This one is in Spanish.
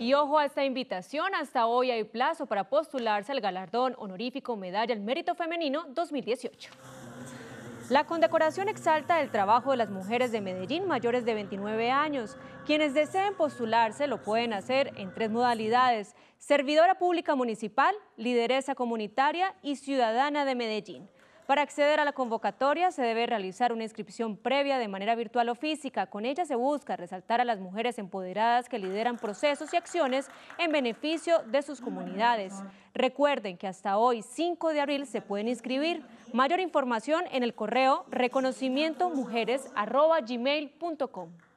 Y ojo a esta invitación, hasta hoy hay plazo para postularse al galardón honorífico Medalla al Mérito Femenino 2018. La condecoración exalta el trabajo de las mujeres de Medellín mayores de 29 años. Quienes deseen postularse lo pueden hacer en tres modalidades, servidora pública municipal, lideresa comunitaria y ciudadana de Medellín. Para acceder a la convocatoria se debe realizar una inscripción previa de manera virtual o física. Con ella se busca resaltar a las mujeres empoderadas que lideran procesos y acciones en beneficio de sus comunidades. Recuerden que hasta hoy, 5 de abril, se pueden inscribir. Mayor información en el correo reconocimientomujeres.gmail.com.